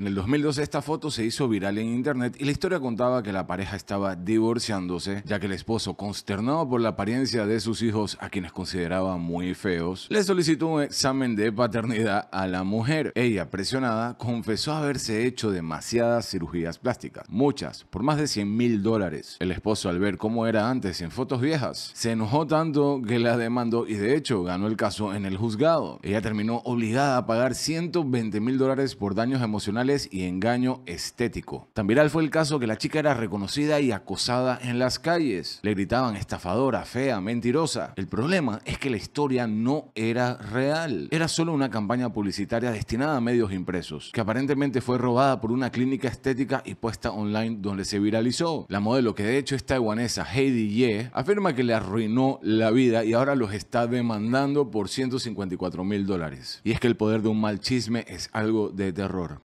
En el 2012 esta foto se hizo viral en internet y la historia contaba que la pareja estaba divorciándose, ya que el esposo, consternado por la apariencia de sus hijos, a quienes consideraba muy feos, le solicitó un examen de paternidad a la mujer. Ella, presionada, confesó haberse hecho demasiadas cirugías plásticas, muchas, por más de 100 mil dólares. El esposo, al ver cómo era antes en fotos viejas, se enojó tanto que la demandó y de hecho ganó el caso en el juzgado. Ella terminó obligada a pagar 120 mil dólares por daños emocionales y engaño estético. Tan viral fue el caso que la chica era reconocida y acosada en las calles. Le gritaban estafadora, fea, mentirosa. El problema es que la historia no era real. Era solo una campaña publicitaria destinada a medios impresos, que aparentemente fue robada por una clínica estética y puesta online donde se viralizó. La modelo, que de hecho es taiwanesa, Heidi Ye, afirma que le arruinó la vida y ahora los está demandando por 154 mil dólares. Y es que el poder de un mal chisme es algo de terror.